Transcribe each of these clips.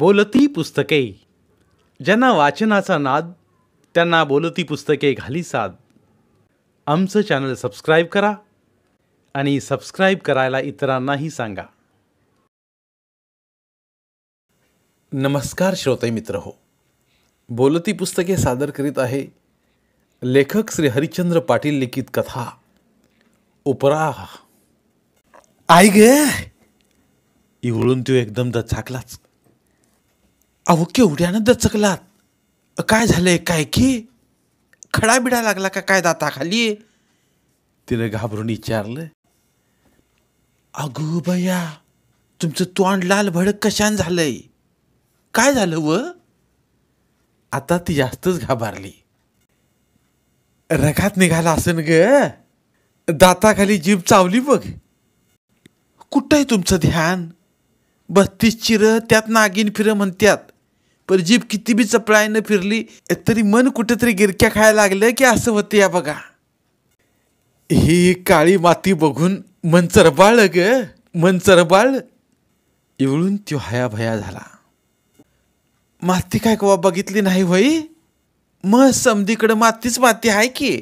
बोलती पुस्तके ज्यांना वाचनाचा नाद त्यांना बोलती पुस्तके घाली साद आमचं चॅनल सबस्क्राईब करा आणि सबस्क्राईब करायला इतरांनाही सांगा नमस्कार श्रोते मित्र हो बोलती पुस्तके सादर करीत आहे लेखक श्री हरिश्चंद्र पाटील लिखित कथा उपरा आई गे इवळून तो एकदमदा झाकलाच अहो केवढ्यानं दचकलात काय झालंय काय की खडा बिडा लागला का काय दाताखाली तिनं घाबरून विचारलं अगो बया तुमचं तोंड लाल भडक कशान झालंय काय झालं व आता ती जास्तच घाबरली रगात निघाला असन ग दाताखाली जीभ चावली बघ कुठं आहे तुमचं ध्यान बस्तीस चिरं त्यात नागिन फिरं म्हणत्यात पर जीप किती बी चपळायनं फिरली तरी मन कुठेतरी गिरक्या खायला लागलं की असं होतं या बघा ही काळी माती बघून मन चरबाळ ग मन चरबाळ एवळून तो हयाभया झाला माती काय कवा बघितली नाही होई म समधीकडं मातीच माती आहे की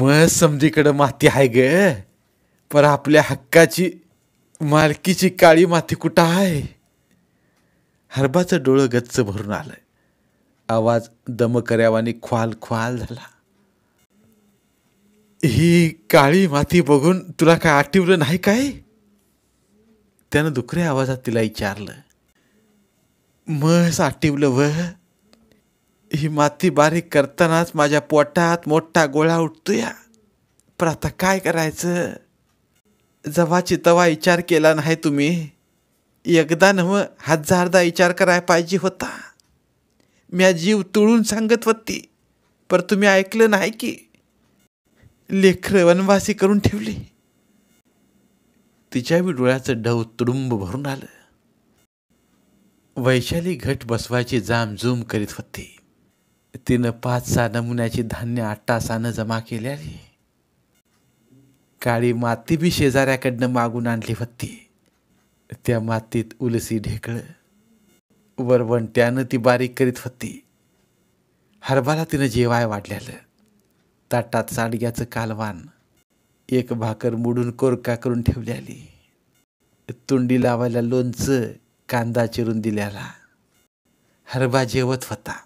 म समधीकडं माती आहे ग पर आपल्या हक्काची मालकीची काळी माती कुठं आहे हरबाचं डोळं गच्च भरून आलं आवाज दम ख्वाल ख्वाल झाला ही काळी माती बघून तुला काय आठवलं नाही काय त्यानं दुखऱ्या आवाजात तिला विचारलं मस आठवलं व ही माती बारीक करतानाच माझ्या पोटात मोठा गोळा उठतो या पण आता काय करायचं जवाची तवा विचार केला नाही तुम्ही एकदा नव हजारदा विचार करायला पाहिजे होता म्या जीव तुळून सांगत होती पर तुम्ही ऐकलं नाही की लेखर वनवासी करून ठेवली तिच्या डोळ्याचं ढव तुडुंब भरून आलं वैशाली घट बसवायची जाम जुम करीत होती तिनं पाच सहा नमुन्याची धान्य आठ जमा केली काळी माती बी शेजाऱ्याकडनं मागून आणली होती त्या मातीत उलसी ढेकळं वरवंट्यानं ती बारीक करीत होती हरभरा तिनं जेवाय वाढल्यालं ताटात साडग्याचं कालवान एक भाकर मुडून कोरका करून ठेवल्याली तोंडी लावायला लोणचं कांदा चिरून दिल्याला हरबा जेवत होता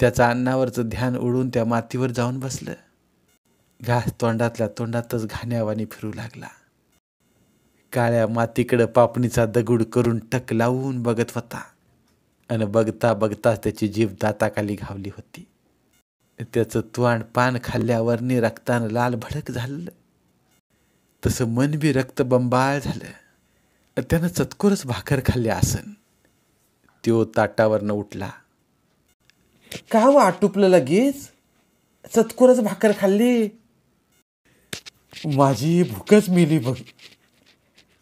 त्याचा अन्नावरचं ध्यान उडून त्या मातीवर जाऊन बसलं घास तोंडातल्या तोंडातच घाण्यावानी फिरू लागला काळ्या मातीकडं पापणीचा दगड करून टक लावून बघत होता आणि बघता बघताच त्याची जीभ दाताखाली घावली होती त्याचं तुआण पान खाल्ल्यावरने रक्तानं लाल भडक झालं तसं मन बी रक्तबंबाळ झालं त्यानं चतकोरच भाकर खाल्ले आसन तो ताटावरनं उठला का हो आटुपलं लगेच चतकोरच भाकर खाल्ली माझी भूकच मिली बघ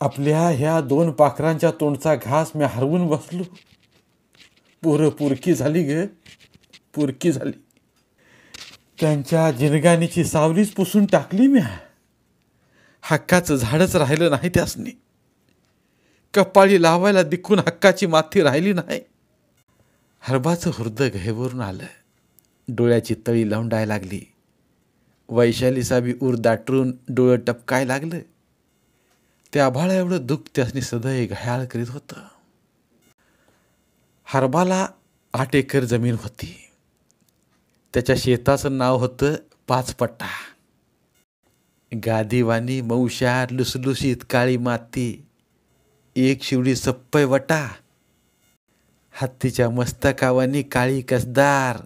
आपल्या ह्या दोन पाखरांच्या तोंडचा घास मी हरवून बसलो पोरं पुरकी झाली ग पुरकी झाली त्यांच्या जिनगाणीची सावलीच पुसून टाकली मी हक्काचं झाडच राहिलं नाही त्यासनी कपाळी लावायला दिखून हक्काची माथी राहिली नाही हरबाचं हृदय घेवरून आलं डोळ्याची तळी लवंडाय लागली वैशाली साबी दाटरून डोळं टपकाय लागलं त्या आभाळा एवढं दुःख त्यासनी सदैव घायाळ करीत होत। हरबाला आठ एकर जमीन होती त्याच्या शेताचं नाव होतं पाचपट्टा गादीवानी मौशार लुसलुसीत काळी माती एक शिवडी सप्पय वटा हत्तीच्या मस्तकावानी काळी कसदार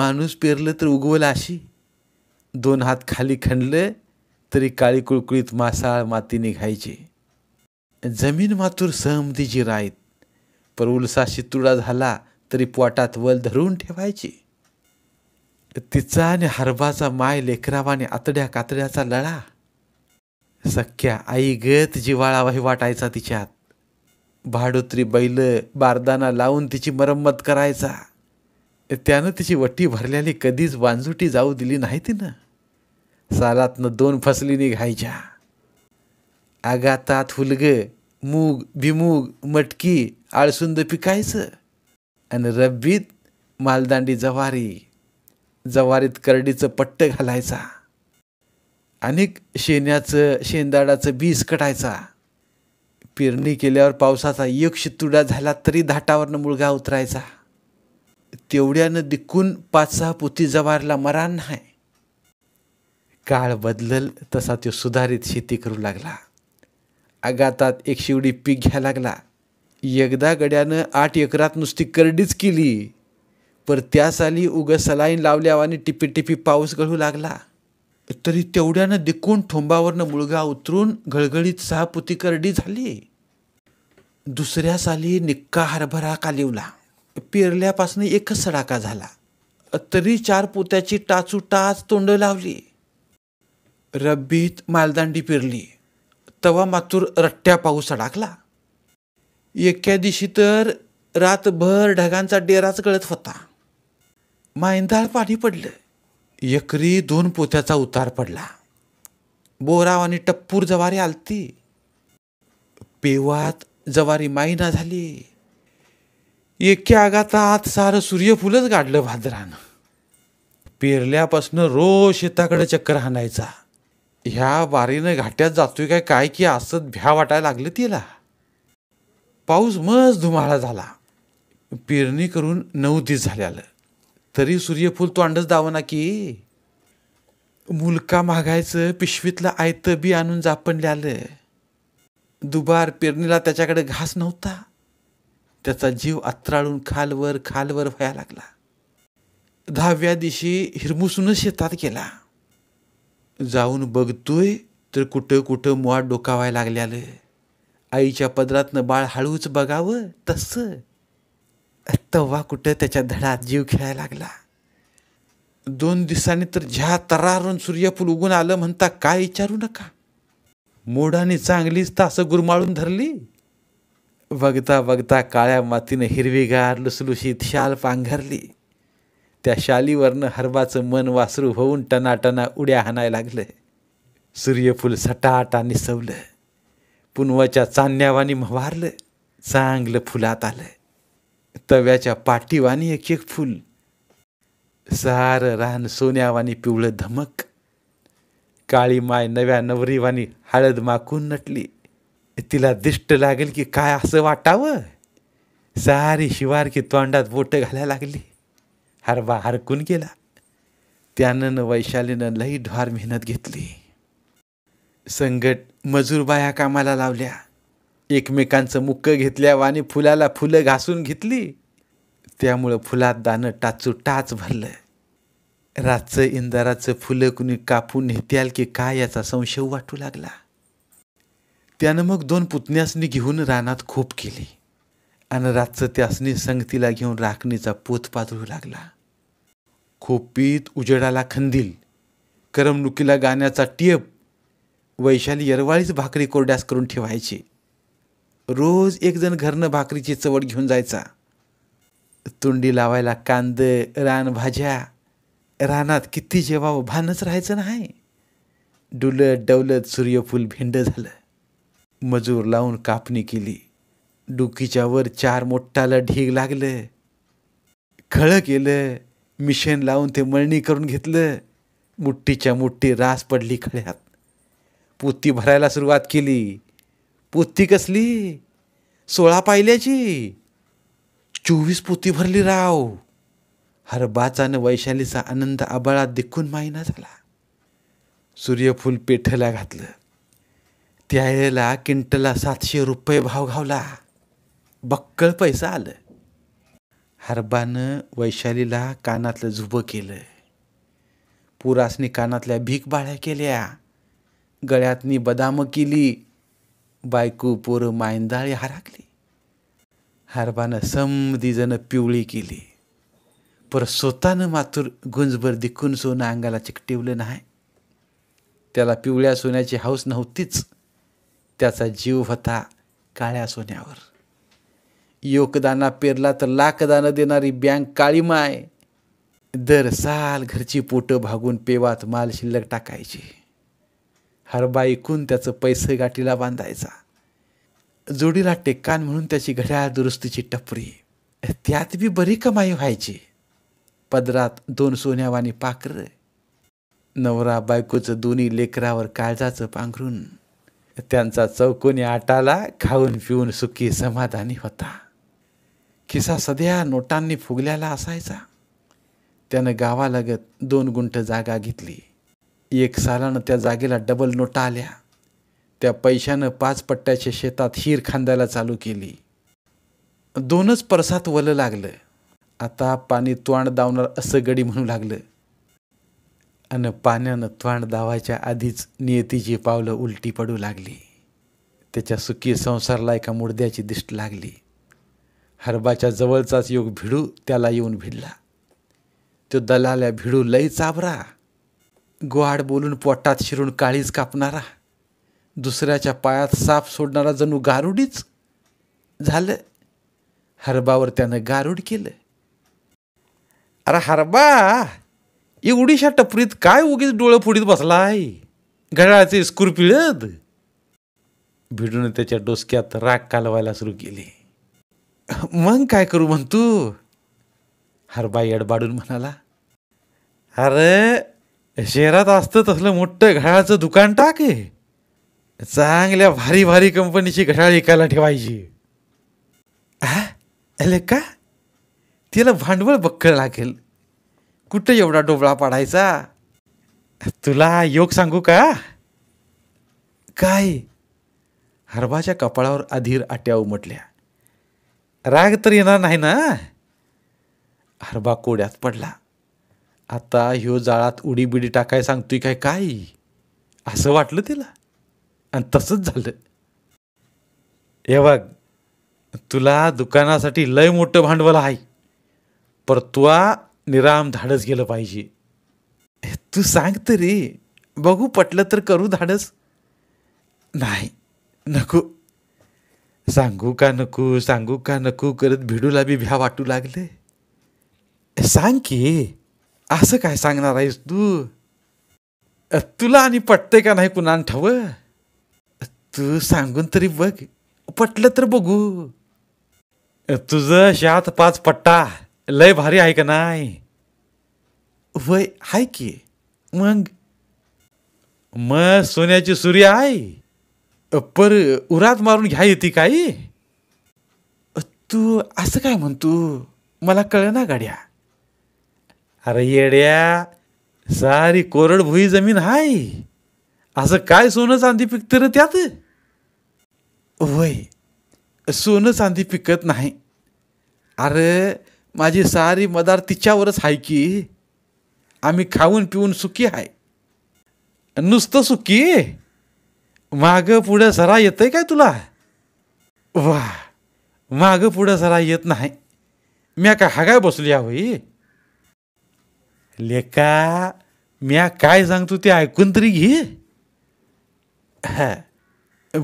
माणूस पेरलं तर उगवलं अशी दोन हात खाली खणले तरी काळी कुळकुळीत मासाळ माती निघायचे जमीन मातूर सहमतीची राहीत पर उलसा शितुडा झाला तरी पोटात वल धरून ठेवायची तिचा आणि हरबाचा माय लेकरावाने आतड्या कातड्याचा लळा सख्या आई गत जिवाळावाही वाटायचा तिच्यात भाडोत्री बैल बारदाना लावून तिची मरम्मत करायचा त्यानं तिची वट्टी भरलेली कधीच वांजुटी जाऊ दिली नाही तिनं सालातनं दोन फसली निघायच्या आगातात हुलगं मूग भिमूग मटकी आळसुंद पिकायचं आणि रब्बीत मालदांडी जवारी जवारीत करडीचं पट्ट घालायचा अनेक शेण्याचं शेंदाडाचं बीज कटायचा पेरणी केल्यावर पावसाचा यक्ष तुडा झाला तरी धाटावरनं मुलगा उतरायचा तेवढ्यानं दिकून पाच सहा पोती जवारला मरान नाही काळ बदलल तसा तो सुधारित शेती करू लागला आगातात एक शिवडी पीक घ्या लागला एकदा गड्यानं आठ एकरात नुसती करडीच केली पर त्या साली उग सलाईन लावल्यावाने टिपी टिपी पाऊस गळू लागला तरी तेवढ्यानं दिकून ठोंबावरनं मुलगा उतरून घळघळीत सहा पुती करडी झाली दुसऱ्या साली निक्का हरभरा कालिवला पेरल्यापासून एकच सडाका झाला तरी चार पोत्याची टाच तोंड लावली रब्बीत मालदांडी पेरली तवा मातूर रट्ट्या पाऊस अडकला एक्या दिवशी तर रातभर ढगांचा डेराच गळत होता मायंदाळ पाणी पडलं एकरी दोन पोत्याचा उतार पडला बोराव आणि टप्पूर जवारी आलती पेवात जवारी माईना झाली एक्या आगातात सारं सूर्यफुलच गाडलं भाद्रानं पेरल्यापासनं रोज शेताकडे चक्कर हाणायचा ह्या वारीनं घाट्यात जातोय काय काय की असत भ्या वाटायला लागलं तिला पाऊस मस्त धुमाळा झाला पेरणी करून नऊ दिस आलं तरी सूर्यफूल तोंडच दावना की मुलका मागायचं पिशवीतलं आयत बी आणून जापणल्यालं दुबार पेरणीला त्याच्याकडे घास नव्हता त्याचा जीव अत्राळून खालवर खालवर व्हायला लागला दहाव्या दिवशी हिरमुसूनच शेतात गेला जाऊन बघतोय तर कुठं कुठं मुळात डोकावाय लागल्याले आईच्या पदरातनं बाळ हळूच बघावं तस तव्हा कुठं त्याच्या धडात जीव खेळायला लागला दोन दिवसांनी तर झ्या तरारून सूर्यफूल उगून आलं म्हणता काय विचारू नका मोडाने चांगलीच तासं गुरमाळून धरली बघता बघता काळ्या मातीनं हिरवीगार लुसलुशीत शाल पांघरली त्या शालीवरनं हरबाचं मन वासरू होऊन टनाटना उड्या हाणाय लागलं सूर्यफूल सटाटा निसवलं पुनवाच्या चांदण्यावानी मारलं चांगलं फुलात आलं तव्याच्या पाठीवानी एक एक फूल सारं रान सोन्यावानी पिवळं धमक काळी माय नव्या नवरीवानी हळद माकून नटली तिला दिष्ट लागेल की काय असं वाटावं सारी शिवारकी तोंडात बोट घालायला लागली हरवा हरकून गेला त्यानं वैशालीनं लई ढार मेहनत घेतली संगट मजूर बाया कामाला लावल्या एकमेकांचं मुक्क घेतल्या आणि फुलाला फुलं घासून घेतली त्यामुळं फुलात दानं टाचू टाच भरलं रातचं इंदाराचं फुलं कुणी कापून नेत्याल की काय याचा संशय वाटू लागला त्यानं मग दोन पुतण्यासनी घेऊन रानात खूप केली आणि रातचं त्यासनी संगतीला घेऊन राखणीचा पोत पाजळू लागला खोपीत उजेडाला खंदील करमणुकीला गाण्याचा टेप वैशाली यरवाळीच भाकरी कोरड्यास करून ठेवायची रोज एकजण घरनं भाकरीची चवड घेऊन जायचा तोंडी लावायला कांद रानभाज्या रानात किती जेवावं भानच राहायचं नाही डुलत डवलत सूर्यफूल भेंड झालं मजूर लावून कापणी केली डुकीच्यावर चार मोठ्याला ढीग लागलं खळं केलं मिशेन लावून ते मळणी करून घेतलं मुठ्ठीच्या मुठ्ठी रास पडली खळ्यात पुत्ती भरायला सुरुवात केली पुती कसली सोळा पाहिल्याची चोवीस पुती भरली राव हरबाचानं वैशालीचा आनंद आबाळात दिखून मायना झाला सूर्यफूल पेठला घातलं त्यावेळेला किंटला सातशे रुपये भाव घावला बक्कळ पैसा आलं हरबानं वैशालीला कानातलं झुबं केलं पुरासनी कानातल्या भीक बाळ्या केल्या गळ्यातनी बदामं केली बायको पोरं मायंदाळी हराकली हरबानं समधीजनं पिवळी केली पर स्वतःनं मातूर गुंजभर दिखून सोनं अंगाला चिकटिवलं नाही त्याला पिवळ्या सोन्याची हौस नव्हतीच त्याचा जीव होता काळ्या सोन्यावर योगदाना पेरला तर लाखदानं देणारी बँक काळी माय दर साल घरची पोटं भागून पेवात माल शिल्लक टाकायची हरबा ऐकून त्याचं पैसे गाठीला बांधायचा जोडीला टेक्कान म्हणून त्याची घड्याळ दुरुस्तीची टपरी त्यात बी बरी कमाई व्हायची पदरात दोन सोन्यावानी पाकर नवरा बायकोचं दोन्ही लेकरावर काळजाचं पांघरून त्यांचा चौकोनी आटाला खाऊन पिऊन सुखी समाधानी होता खिसा सध्या नोटांनी फुगल्याला असायचा त्यानं गावालगत दोन गुंठ जागा घेतली एक सालानं त्या जागेला डबल नोटा आल्या त्या पैशानं पाच पट्ट्याच्या शेतात हीर खांदायला चालू केली दोनच परसात वलं लागलं आता पाणी त्वाण दावणार असं गडी म्हणू लागलं आणि पाण्यानं त्वाण दावायच्या आधीच नियतीची पावलं उलटी पडू लागली त्याच्या सुखी संसारला एका मुर्द्याची दिष्ट लागली हरबाच्या जवळचाच योग भिडू त्याला येऊन भिडला तो दलाल्या भिडू लई चाबरा गोहाड बोलून पोटात शिरून काळीच कापणारा दुसऱ्याच्या पायात साप सोडणारा जणू गारुडीच झालं हरबावर त्यानं गारुड केलं अरे हरबा एवढीशा टपरीत काय उगीच डोळं फुडीत बसलाय घड्याळाचे स्कूर पिळत भिडून त्याच्या डोसक्यात राग कालवायला सुरू केली मग काय करू म्हण तू हरबाई अडबाडून म्हणाला अरे शहरात असतं तसलं मोठं घड्याळाचं दुकान टाके चांगल्या भारी भारी कंपनीची घड्याळ विकायला ठेवायची अले का तिला भांडवल बक्कळ लागेल कुठं एवढा डोबळा पाडायचा तुला योग सांगू का काय हरबाच्या कपाळावर अधीर आट्या उमटल्या राग तर येणार नाही ना हरबा कोड्यात पडला आता ह्यो जाळात उडीबिडी टाकाय सांगतोय काय काय असं वाटलं तिला आणि तसंच झालं हे बघ तुला दुकानासाठी लय मोठं भांडवल आहे परतुआ निराम धाडस गेलं पाहिजे तू सांग तरी बघू पटलं तर करू धाडस नाही नको सांगू का नको सांगू का नको करत भिडूला बी भ्या वाटू लागले सांग की असं काय सांगणार आहेस तू तुला आणि पटतंय का नाही कुणाला ठव तू सांगून तरी बघ पटलं तर बघू तुझं शात पाच पट्टा लय भारी आहे का नाही वय हाय की मग मग सोन्याची सूर्य आहे पर उरात मारून घ्या येते काय तू असं काय म्हणतो मला कळ ना गाड्या अरे येड्या सारी कोरडभुई जमीन हाय असं काय सोनं चांदी पिकतं र त्यात वय सोनं चांदी पिकत नाही अरे माझी सारी मदार तिच्यावरच हाय की आम्ही खाऊन पिऊन सुखी आहे नुसतं सुखी माग पुढं सरा येतंय काय तुला वा माग पुढं सरा येत नाही मी काय हागाय होई लेका म्या काय सांगतो ते ऐकून तरी घे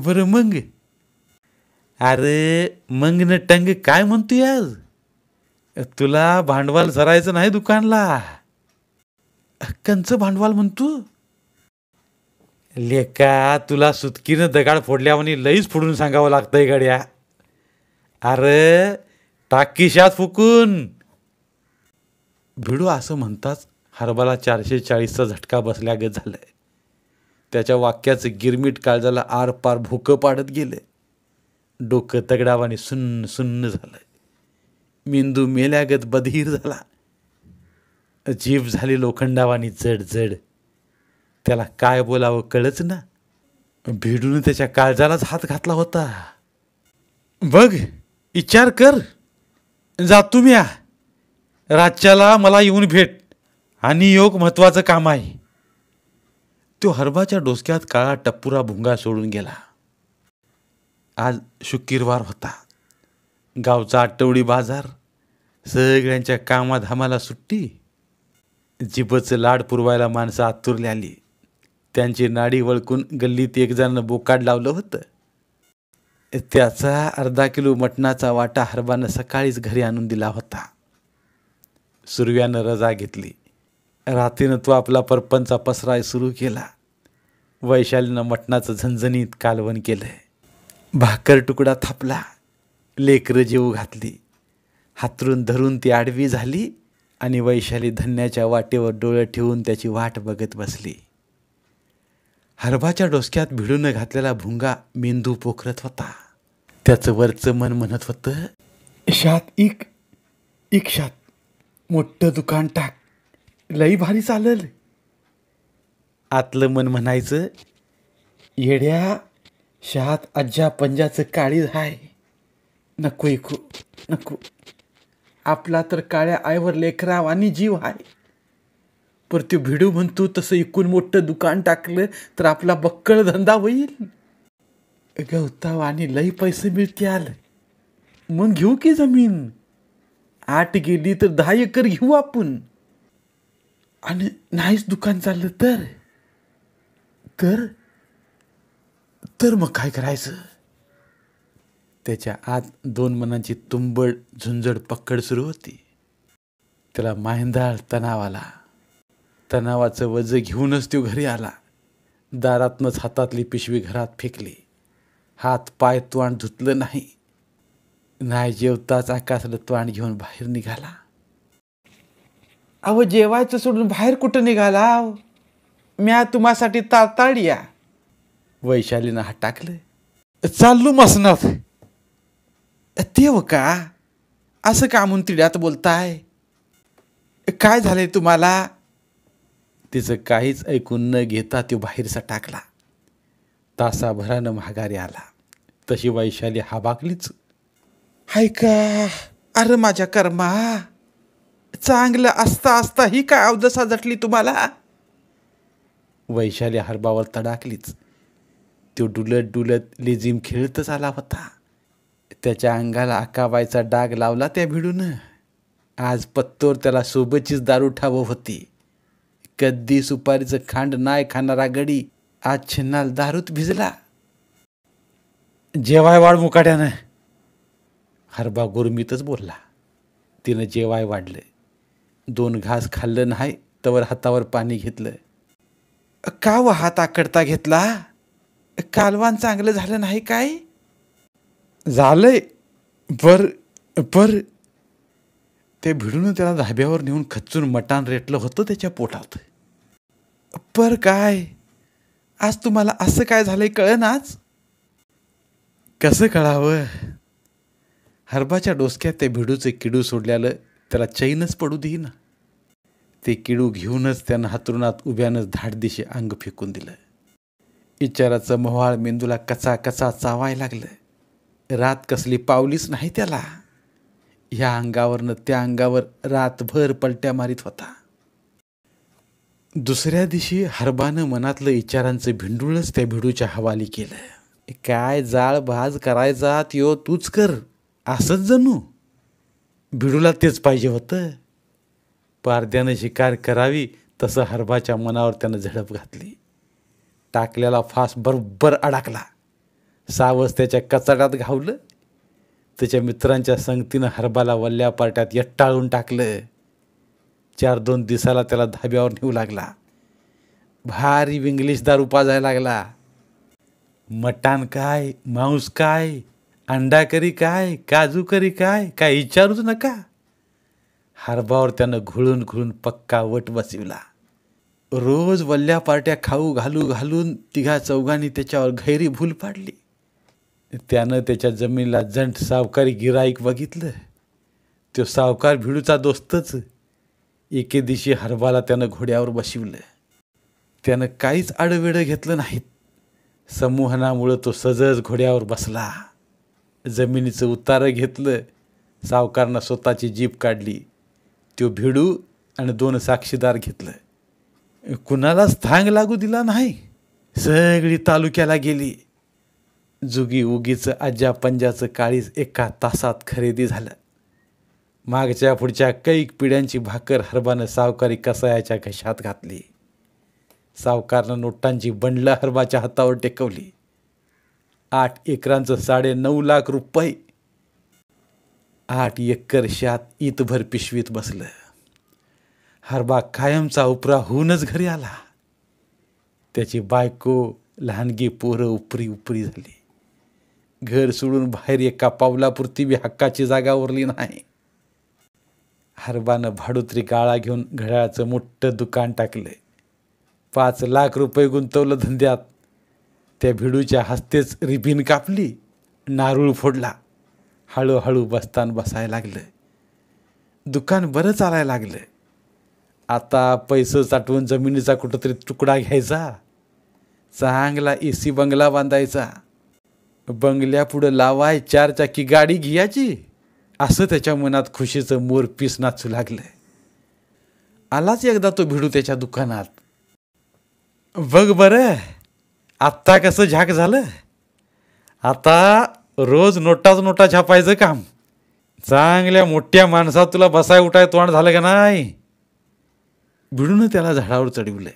बरं अरे मंग न टंग काय म्हणतो आज तुला भांडवल सरायचं नाही दुकानला कंच भांडवल म्हणतो लेका तुला सुतकीनं दगाड फोडल्यावानी लईच फोडून सांगावं लागतंय गड्या अरे टाकीशात फुकून भिडू असं म्हणताच हरबाला चारशे चाळीसचा झटका बसल्या बसल्यागत झालंय त्याच्या वाक्याचं गिरमीट काळजाला आरपार भोकं पाडत गेले डोकं तगडावाने सुन्न सुन्न झालंय मेंदू मेल्यागत बधीर झाला जीभ झाली लोखंडावानी जड जड त्याला काय बोलावं कळच ना भिडून त्याच्या काळजालाच हात घातला होता बघ विचार कर जा तुम्ही या राज्याला मला येऊन भेट आणि योग महत्त्वाचं काम आहे तो हरबाच्या डोसक्यात काळा टप्पुरा भुंगा सोडून गेला आज शुक्रवार होता गावचा आठवडी बाजार सगळ्यांच्या कामाधामाला सुट्टी जिबच लाड पुरवायला माणसं आतुरले आली त्यांची नाडी वळकून गल्लीत एक जण बोकाड लावलं होतं त्याचा अर्धा किलो मटणाचा वाटा हरबानं सकाळीच घरी आणून दिला होता सुरव्यानं रजा घेतली रात्रीनं तो आपला परपंचा पसराय सुरू केला वैशालीनं मटणाचं झणझणीत कालवण केलं भाकर तुकडा थापला लेकरं जेऊ घातली हातरून धरून ती आडवी झाली आणि वैशाली धन्याच्या वाटेवर डोळं ठेवून त्याची वाट बघत बसली हरभाच्या डोसक्यात भिडून घातलेला भुंगा मेंदू पोखरत होता त्याचं वरचं मन म्हणत होतं शात इक इक शात मोठं दुकान टाक लई भारी चालल आतलं मन म्हणायचं येड्या शहात अज्जा पंजाचं काळीज हाय नको ऐकू नको आपला तर काळ्या आईवर लेकराव आणि जीव आहे पर ते भिडू म्हणतो तसं एकूण मोठं दुकान टाकलं तर आपला बक्कळ धंदा होईल गवताव आणि लई पैसे मिळते आलं मग घेऊ की जमीन आठ गेली तर दहा एकर घेऊ आपण आणि नाहीच दुकान चाललं तर तर तर मग काय करायचं त्याच्या आत दोन मनांची तुंबड झुंजड पक्कड सुरू होती त्याला माहेंदाळ तणाव आला तणावाचं वज घेऊनच तो घरी आला दारातनंच हातातली पिशवी घरात फेकली हात पाय तोंड धुतलं नाही नाही जेवताच आकाशला तोंड घेऊन बाहेर निघाला अहो जेवायचं सोडून बाहेर कुठं निघाला म्या तुम्हासाठी या वैशालीनं हा टाकलं चाललो मसनाथ तेव का असं का म्हणून तिड्यात बोलताय काय झालंय तुम्हाला तिचं काहीच ऐकून न घेता तो बाहेरचा टाकला तासाभरानं माघारी आला तशी वैशाली हाबाकलीच हाय का अरे माझ्या कर्मा चांगलं असता असता ही काय अवदसा जटली तुम्हाला वैशाली हरबावर तडाकलीच तो डुलत डुलत लेझिम खेळतच आला होता त्याच्या अंगाला आकावायचा डाग लावला त्या भिडून आज पत्तोर त्याला सोबतचीच दारू ठावं होती कधी सुपारीचं खांड नाही खाणारा गडी आज छिन्नाल दारूत भिजला जेवाय वाढ मुकाट्यानं हरबा गुरमीतच बोलला तिनं जेवाय वाढलं दोन घास खाल्लं नाही तवर हातावर पाणी घेतलं का व हात आकडता घेतला कालवान चांगलं झालं नाही काय झालंय पर पर ते भिडून त्याला धाब्यावर नेऊन खचून मटान रेटलं होतं त्याच्या पोटात पर काय आज तुम्हाला असं काय झालं आहे आज कसं कळावं हरबाच्या डोसक्यात त्या भिडूचे किडू सोडल्यालं त्याला चैनच पडू ना ते किडू घेऊनच त्यानं हातरुणात उभ्यानंच धाडदिशी अंग फेकून दिलं इचाराचं मोहाळ मेंदूला कचा कचा चावाय लागलं रात कसली पावलीच नाही त्याला ह्या अंगावरनं त्या अंगावर रातभर पलट्या मारीत होता दुसऱ्या दिवशी हरबानं मनातलं इचारांचं भिंडूळच त्या भिडूच्या हवाली केलं काय भाज करायचा यो तूच कर असंच जणू भिडूला तेच पाहिजे होतं पारद्यानं शिकार करावी तसं हरबाच्या मनावर त्यानं झडप घातली टाकलेला फास बरोबर अडकला सावस त्याच्या कचाट्यात घावलं त्याच्या मित्रांच्या संगतीनं हरबाला वल्ल्या पार्ट्यात यट्टाळून टाकलं चार दोन दिवसाला त्याला धाब्यावर नेऊ लागला भारी विंग्लिशदार उपा जायला लागला मटण काय मांस काय अंडा करी काय काजू करी काय काय विचारूच नका हरबावर त्यानं घुळून घुळून पक्का वट बसविला रोज वल्ल्या पार्ट्या खाऊ घालू घालून तिघा चौघांनी त्याच्यावर घैरी भूल पाडली त्यानं त्याच्या जमिनीला जंट सावकारी गिराईक बघितलं तो सावकार भिडूचा दोस्तच एके दिवशी हरबाला त्यानं घोड्यावर बसवलं त्यानं काहीच आडवेडं घेतलं नाहीत समूहनामुळं तो सजज घोड्यावर बसला जमिनीचं उतारं घेतलं सावकारनं स्वतःची जीप काढली तो भिडू आणि दोन साक्षीदार घेतलं कुणालाच थांग लागू दिला नाही सगळी तालुक्याला गेली जुगी उगीचं आज्या पंजाचं काळीच एका तासात खरेदी झालं मागच्या पुढच्या कैक पिढ्यांची भाकर हरबानं सावकारी कसायाच्या घशात घातली सावकारनं नोटांची बंडला हरबाच्या हातावर टेकवली आठ एकरांचं साडे नऊ लाख रुपये आठ एकर शात इतभर पिशवीत बसलं हरबा कायमचा उपरा होऊनच घरी आला त्याची बायको लहानगी पोरं उपरी उपरी झाली घर सोडून बाहेर एका पावलापुरती बी हक्काची जागा उरली नाही हरबानं भाडुत्री गाळा घेऊन घड्याळाचं मोठं दुकान टाकलं पाच लाख रुपये गुंतवलं धंद्यात त्या भिडूच्या हस्तेच रिबीन कापली नारळ फोडला हळूहळू बसतान बसायला लागलं दुकान बरं चालायला लागलं आता पैसे साठवून जमिनीचा कुठंतरी तुकडा घ्यायचा चांगला ए सी बंगला बांधायचा बंगल्यापुढं लावाय चारचाकी गाडी घ्यायची असं त्याच्या मनात खुशीचं मोर पीस नाचू लागलं आलाच एकदा तो भिडू त्याच्या दुकानात बघ बरं आत्ता कसं झाक झालं आता रोज नोटाच नोटा छापायचं काम चांगल्या मोठ्या माणसात तुला बसाय उठाय तोंड झालं का नाही भिडून त्याला झाडावर चढवलं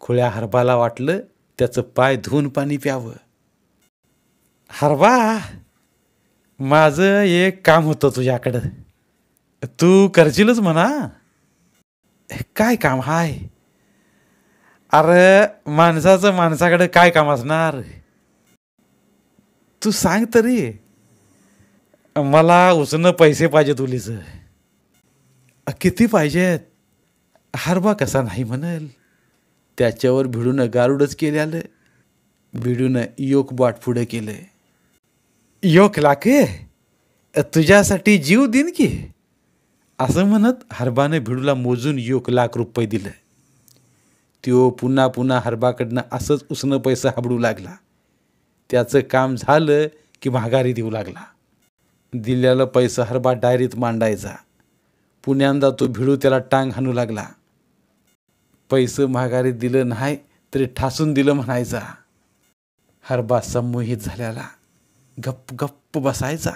खुळ्या हरबाला वाटलं त्याचं पाय धुवून पाणी प्यावं हरबा माझं एक काम होतं तुझ्याकडं तू करशीलच म्हणा काय काम हाय अरे माणसाचं माणसाकडं काय काम असणार तू सांग तरी मला उसनं पैसे पाहिजे तुलीचं किती पाहिजेत हरबा कसा नाही म्हणल त्याच्यावर भिडून गारुडच आलं भिडून बाट पुढं केलं योक लाके तुझ्यासाठी जीव दिन की असं म्हणत हरबाने भिडूला मोजून योक लाख रुपये दिलं त्यो पुन्हा पुन्हा हरबाकडनं असंच उसनं पैसा हाबडू लागला त्याचं काम झालं की माघारी देऊ लागला दिलेला पैसा हरबा डायरीत मांडायचा पुण्यांदा तो भिडू त्याला टांग हाणू लागला पैसे माघारी दिलं नाही तरी ठासून दिलं म्हणायचा हरबा संमोहित झाल्याला गप्प गप्प बसायचा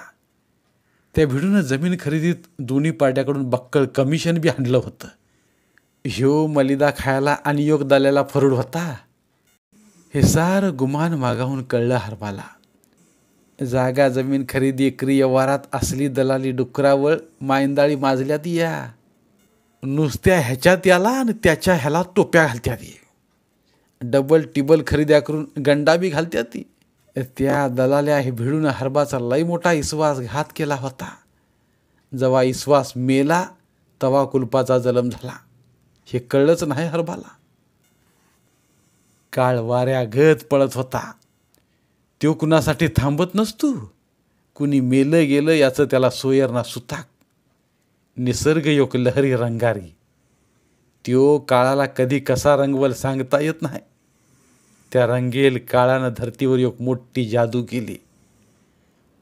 त्या भिडून जमीन खरेदीत दोन्ही पार्ट्याकडून बक्कळ कमिशन बी आणलं होतं ह्यो मलिदा खायला आणि योग दाल्याला फरुड होता हे सार गुमान मागाहून कळलं हरबाला जागा जमीन खरेदी एकरी व्यवहारात असली दलाली डुकरावळ मायंदाळी माजल्यात या नुसत्या ह्याच्यात याला आणि त्याच्या ह्याला टोप्या घालत्यात डबल टिबल खरेद्या करून गंडा बी घालत्यात ती त्या दलाल्या हे भिडून हरबाचा लई मोठा घात केला होता जेव्हा इश्वास मेला तवा कुलपाचा जलम झाला हे कळलंच नाही हरबाला काळ वाऱ्या गत पळत होता तो कुणासाठी थांबत नसतो कुणी मेलं गेलं याचं त्याला सोयर ना सुताक निसर्ग योग लहरी रंगारी त्यो काळाला कधी कसा रंगवल सांगता येत नाही त्या रंगेल काळानं धरतीवर एक मोठी जादू केली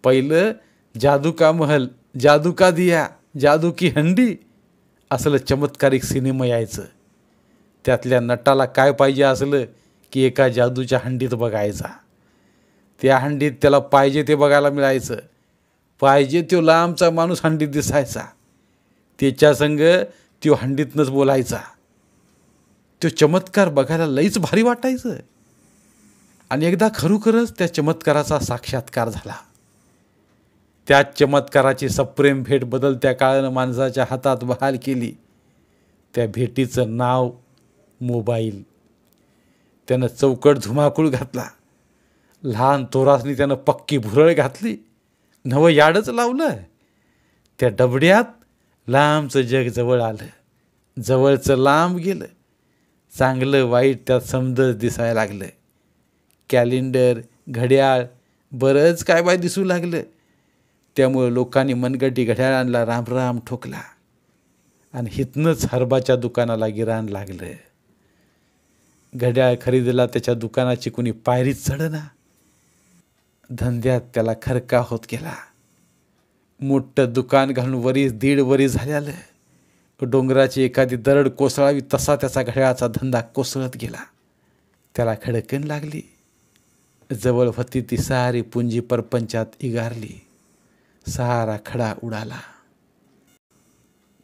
पहिलं जादू का महल जादू का दिया जादू की हंडी असलं चमत्कारिक सिनेमा यायचं त्यातल्या नटाला काय पाहिजे असलं की एका जादूच्या हंडीत बघायचा त्या हंडीत त्याला पाहिजे ते बघायला मिळायचं पाहिजे तो लांबचा माणूस हंडीत दिसायचा त्याच्यासंग तो हंडीतनंच बोलायचा तो चमत्कार बघायला लईच भारी वाटायचं आणि एकदा खरोखरच त्या चमत्काराचा साक्षात्कार झाला त्या चमत्काराची सप्रेम भेट बदलत्या काळानं माणसाच्या हातात बहाल केली त्या भेटीचं नाव मोबाईल त्यानं चौकट झुमाकूळ घातला लहान तोरासनी त्यानं पक्की भुरळ घातली नवं याडच लावलं त्या डबड्यात लांबचं जग जवळ आलं जवळचं लांब गेलं चांगलं वाईट त्यात समज दिसायला लागलं कॅलेंडर घड्याळ बरंच काय बाय दिसू लागलं त्यामुळं लोकांनी मनगटी घड्याळांना रामराम ठोकला आणि हिथनंच हरबाच्या दुकानाला गिराण लागलं घड्याळ खरेदीला त्याच्या दुकानाची कुणी पायरी चढना धंद्यात त्याला खरका होत गेला मोठं दुकान घालून वरीस दीड वरी झाल्यालं डोंगराची एखादी दरड कोसळावी तसा त्याचा घड्याळाचा धंदा कोसळत गेला त्याला खडकण लागली जवळ होती ती सारी पुंजी परपंचात इगारली सारा खडा उडाला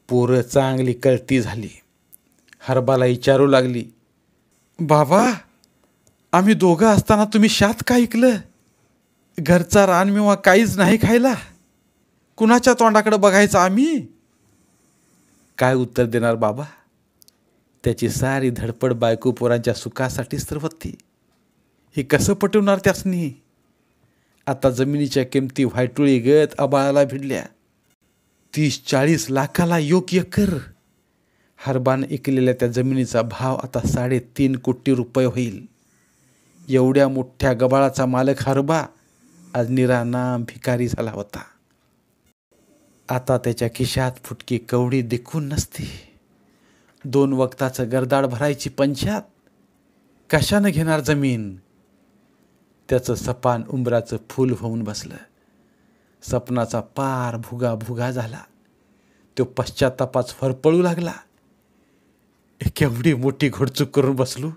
पोरं चांगली कळती झाली हरबाला विचारू लागली बाबा आम्ही दोघं असताना तुम्ही शात का ऐकलं घरचा रानमिवा काहीच नाही खायला कुणाच्या तोंडाकडे बघायचं आम्ही काय उत्तर देणार बाबा त्याची सारी धडपड बायको पोरांच्या सुखासाठीच तर हे कसं पटवणार त्यासनी आता जमिनीच्या किमती व्हायटुळी गत आबाळाला भिडल्या तीस चाळीस लाखाला योग्य कर हरबान ऐकलेल्या त्या जमिनीचा भाव आता साडेतीन कोटी रुपये होईल एवढ्या मोठ्या गबाळाचा मालक हरबा आज निरानाम भिकारी झाला होता आता त्याच्या खिशात फुटकी कवडी देखून नसते दोन वक्ताचं गरदाड भरायची पंचात कशानं घेणार जमीन त्याचं सपान उंबराचं फुल होऊन बसलं सपनाचा पार भुगा भुगा झाला तो पश्चातापाच फरपळू लागला केवढी मोठी घोडचूक करून बसलो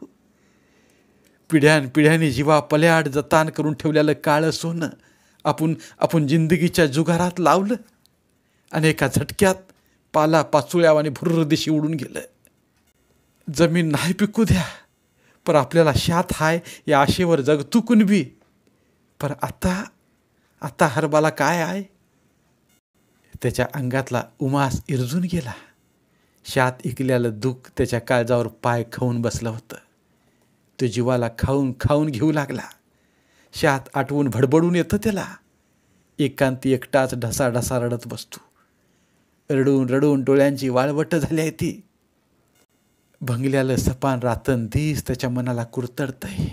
पिढ्यान पिढ्याने जीवा पल्याड जतान करून ठेवलेलं काळं सोनं आपण आपण जिंदगीच्या जुगारात लावलं आणि एका झटक्यात पाला पाचुळ्यावाने दिशी उडून गेलं जमीन नाही पिकू द्या पर आपल्याला शात हाय या आशेवर तू कुणबी पर आता आता हरबाला काय आहे त्याच्या अंगातला उमास इरजून गेला शात इकल्याला दुःख त्याच्या काळजावर पाय खाऊन बसलं होतं तो जीवाला खाऊन खाऊन घेऊ लागला शात आठवून भडबडून येतं त्याला एकांती एकटाच ढसा ढसा रडत बसतो रडून रडून डोळ्यांची वाळवट झाली आहे ती भंगल्याला सपान रातन दिस त्याच्या मनाला कुरतडतंय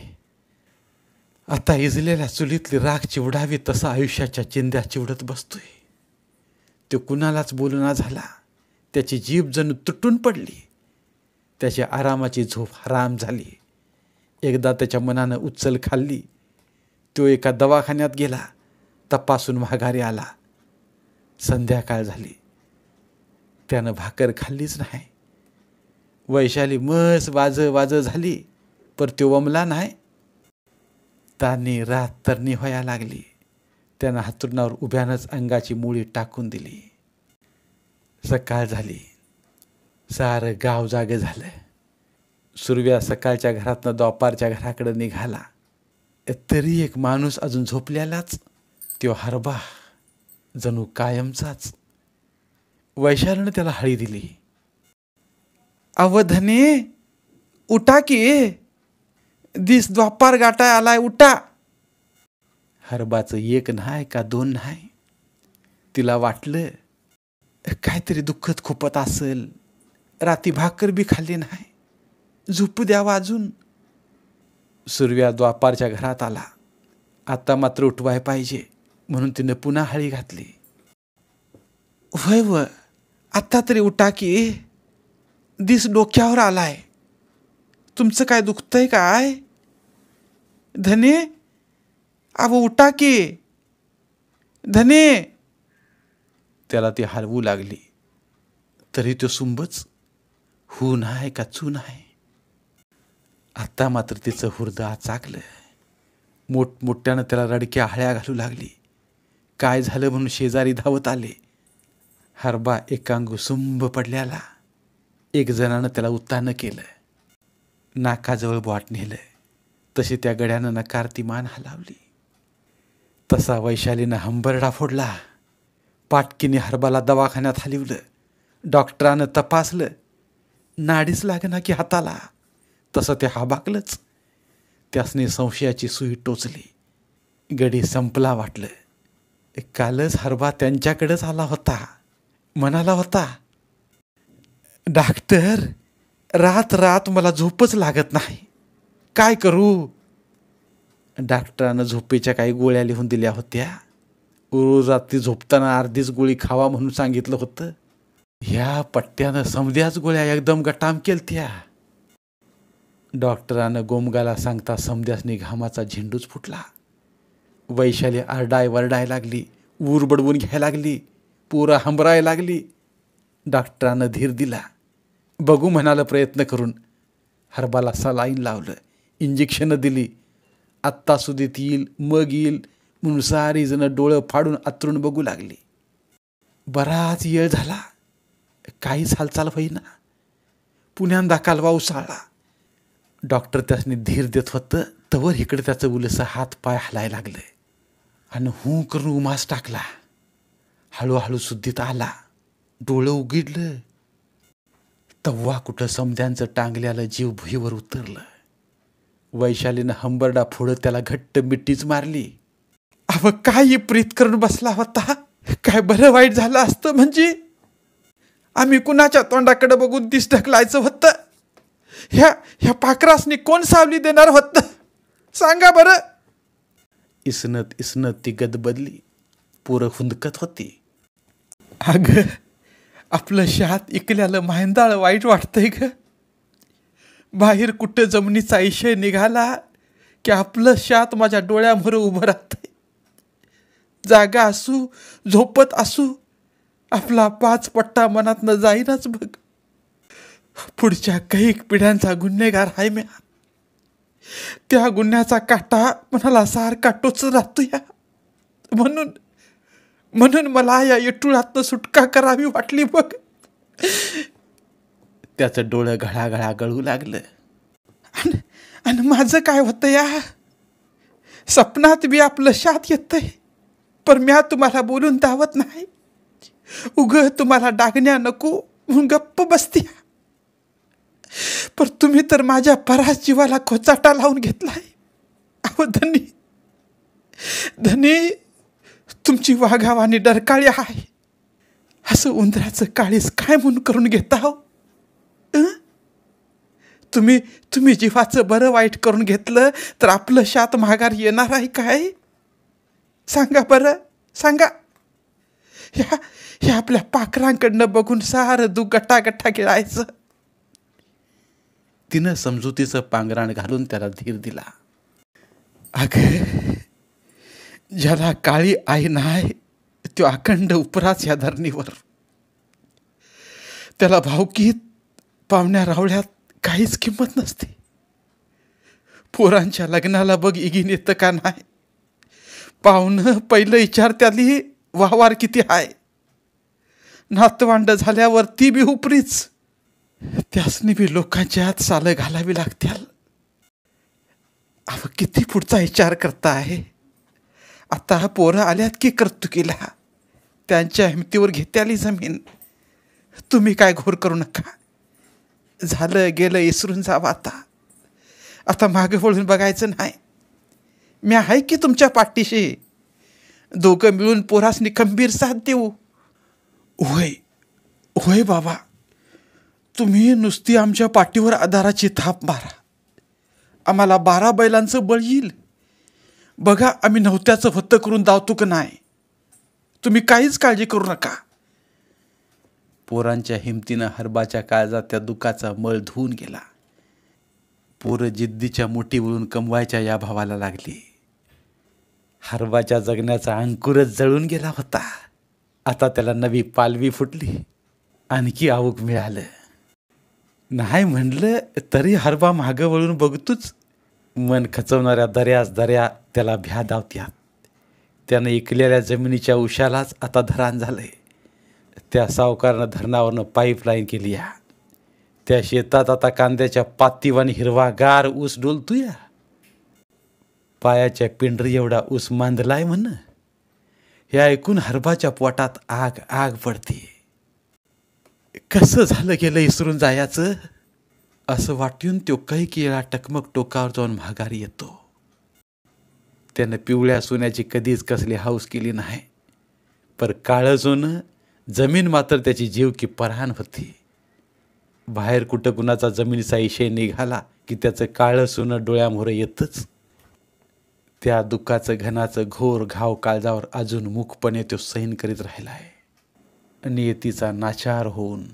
आता इजलेल्या चुलीतली राख चिवडावी तसा आयुष्याच्या चिंद्या चिवडत बसतोय तो कुणालाच बोलना झाला त्याची जीभ जणू तुटून पडली त्याची आरामाची झोप हराम झाली एकदा त्याच्या मनानं उचल खाल्ली तो एका दवाखान्यात गेला तपासून माघारी आला संध्याकाळ झाली त्यानं भाकर खाल्लीच नाही वैशाली मस वाज वाज झाली पर तो वमला नाही तानी रात तरणी व्हाया लागली त्यानं हातरुणावर उभ्यानंच अंगाची मुळी टाकून दिली सकाळ झाली सारं गाव जागं झालं सुरव्या सकाळच्या घरातनं दोपारच्या घराकडं निघाला तरी एक माणूस अजून झोपल्यालाच तो हरबा जणू कायमचाच वैशालीनं त्याला हळी दिली अवधने उठा की दिस द्वापार गाटा आलाय उठा हरबाचं एक नाही का दोन नाही तिला वाटलं काहीतरी दुःखत खोपत असेल राती भाकर बी खाल्ली नाही झोपू द्यावा अजून सूर्या द्वापारच्या घरात आला आता मात्र उठवाय पाहिजे म्हणून तिनं पुन्हा हळी घातली वय व आत्ता तरी उठा की दिस डोक्यावर आलाय तुमचं काय दुखतंय काय धने आव उठा की धने त्याला ती हलवू लागली तरी तो सुंबच हू आहे का चून नाही आत्ता मात्र तिचं हृदय चाकलं मोठमोठ्यानं त्याला रडक्या आळ्या घालू लागली काय झालं म्हणून शेजारी धावत आले हरबा एकांगू सुंब पडल्याला एक जणानं त्याला उत्तानं केलं नाकाजवळ बॉट नेलं तशी त्या गड्यानं नकार ती मान हलावली तसा वैशालीनं हंबरडा फोडला पाटकीने हरबाला दवाखान्यात हलिवलं डॉक्टरानं तपासलं नाडीच लागना की हाताला तसं ते हाबाकलंच त्यासने संशयाची सुई टोचली गडी संपला वाटलं कालच हरबा त्यांच्याकडेच आला होता म्हणाला होता डाक्टर रात रात मला झोपच लागत नाही काय करू डॉक्टरानं झोपेच्या काही गोळ्या लिहून दिल्या होत्या रोज रात्री झोपताना अर्धीच गोळी खावा म्हणून सांगितलं होतं ह्या पट्ट्यानं समध्याच गोळ्या एकदम गटाम केलत्या डॉक्टरानं गोमगाला सांगता समध्यासनी घामाचा झेंडूच फुटला वैशाली आरडाय वरडाय लागली ऊर बडवून घ्यायला लागली पोरं हंबराय लागली डॉक्टरानं धीर दिला बघू म्हणालं प्रयत्न करून हरबाला सलाईन लावलं इंजेक्शनं दिली आत्ता येईल मग येईल म्हणून सारीजणं डोळं फाडून आतरून बघू लागली बराच येळ झाला काहीच हालचाल होईना पुण्यांदा कालवा उसाळला डॉक्टर त्यासने धीर देत होतं तवर इकडे त्याचं उलसं हात पाय हलाय लागलं आणि हू करून उमास टाकला हळूहळू सुद्धीत आला डोळं उघडलं तव्हा कुठं समध्यांचं टांगल्याला जीव भुईवर उतरलं वैशालीनं हंबरडा फोड त्याला घट्ट मिट्टीच मारली अव काय प्रीत करून बसला होता काय बरं वाईट झालं असतं म्हणजे आम्ही कुणाच्या तोंडाकडे बघून दिस ढकलायचं होतं ह्या ह्या पाखरासनी कोण सावली देणार होतं सांगा बरं इसनत इसनत ती बदली पुरं हुंदकत होती अगं आपलं शहात इकल्यालं महिंदाळ वाईट वाटतंय ग बाहेर कुठं जमिनीचा इशय निघाला की आपलं शात माझ्या डोळ्यामोर उभं राहतंय जागा असू झोपत असू आपला पाच पट्टा मनातनं जाईनच बघ पुढच्या काही पिढ्यांचा गुन्हेगार हाय म्या त्या गुन्ह्याचा काटा मनाला सारखा टोच राहतो या म्हणून म्हणून मला या इटुळातनं सुटका करावी वाटली बघ त्याचं डोळं घळाघळा गळू लागलं आणि आणि माझं काय होतं या सपनात मी आपलं शात येतंय पण म्या तुम्हाला बोलून दावत नाही उग तुम्हाला डागण्या नको म्हणून गप्प बसत्या पण तुम्ही तर माझ्या परास जीवाला खोचाटा लावून घेतलाय अहो धनी धनी तुमची वाघावाने डरकाळी आहे असं उंदराचं काळीस काय म्हणून करून घेता हो तुम्ही तुम्ही जीवाचं बरं वाईट करून घेतलं तर आपलं शात माघार येणार आहे काय सांगा बरं सांगा ह्या ह्या आपल्या पाखरांकडनं बघून सारं दू गट्टा गट्टा गिळायचं तिनं समजुतीचं पांघराण घालून त्याला धीर दिला अगं ज्याला काळी आई नाही तो अखंड उपराच या धरणीवर त्याला भावकीत पाहुण्या रावळ्यात काहीच किंमत नसते पोरांच्या लग्नाला बघ इगीन येतं का नाही पाहुणं पहिलं विचार त्याली वावार किती आहे नातवांड झाल्यावर ती बी उपरीच त्यासनी बी लोकांच्या आत सालं घालावी लागत्याल अव किती पुढचा विचार करता आहे आता हा पोरं आल्यात की कर्तुकीला त्यांच्या हिमतीवर घेते आली जमीन तुम्ही काय घोर करू नका झालं गेलं इसरून जावं आता आता मागे वळून बघायचं नाही मी आहे की तुमच्या पाठीशी दोघं मिळून पोरासनी खंबीर साथ देऊ होय होय बाबा तुम्ही नुसती आमच्या पाठीवर आधाराची थाप मारा आम्हाला बारा बैलांचं बळ येईल बघा आम्ही नव्हत्याचं फत्त करून दावतो का नाही तुम्ही काहीच काळजी करू नका पोरांच्या हिमतीनं हरबाच्या काळजात त्या दुःखाचा मळ धुवून गेला पोर जिद्दीच्या वळून कमवायच्या या भावाला लागली हरबाच्या जगण्याचा अंकुरच जळून गेला होता आता त्याला नवी पालवी फुटली आणखी आवक मिळालं नाही म्हणलं तरी हरबा मागं वळून बघतोच मन खचवणाऱ्या दऱ्याच दऱ्या त्याला भ्या धावत्यात त्यानं इकलेल्या जमिनीच्या उशालाच आता धरण झालं आहे त्या सावकारनं धरणावरनं पाईपलाईन केली या त्या शेतात आता कांद्याच्या पातीवानी हिरवागार ऊस डोलतो या पायाच्या पिंढरी एवढा ऊस मांदलाय म्हण हे ऐकून हरबाच्या पोटात आग आग पडते कसं झालं गेलं इसरून जायाचं असं वाटून तो काही केला टकमक टोकावर जाऊन माघारी येतो त्यानं पिवळ्या सोन्याची कधीच कसली हाऊस केली नाही पर काळं सोनं जमीन मात्र त्याची जीव की पराण होती बाहेर कुठं कुणाचा जमिनीचा इशय निघाला की त्याचं काळं सोनं डोळ्यामोरं येतच त्या दुःखाचं घनाचं घोर घाव काळजावर अजून मुखपणे तो सहन करीत राहिला आहे नियतीचा नाचार होऊन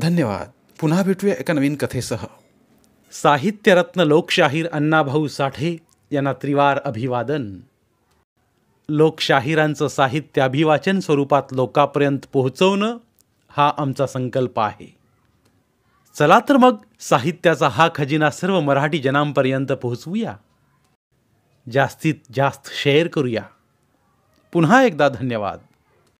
धन्यवाद पुन्हा भेटूया एका नवीन कथेसह साहित्यरत्न लोकशाहीर अण्णाभाऊ साठे यांना त्रिवार अभिवादन लोकशाहीरांचं साहित्य अभिवाचन स्वरूपात लोकापर्यंत पोहोचवणं हा आमचा संकल्प आहे चला तर मग साहित्याचा हा खजिना सर्व मराठी जनांपर्यंत पोहोचवूया जास्तीत जास्त शेअर करूया पुन्हा एकदा धन्यवाद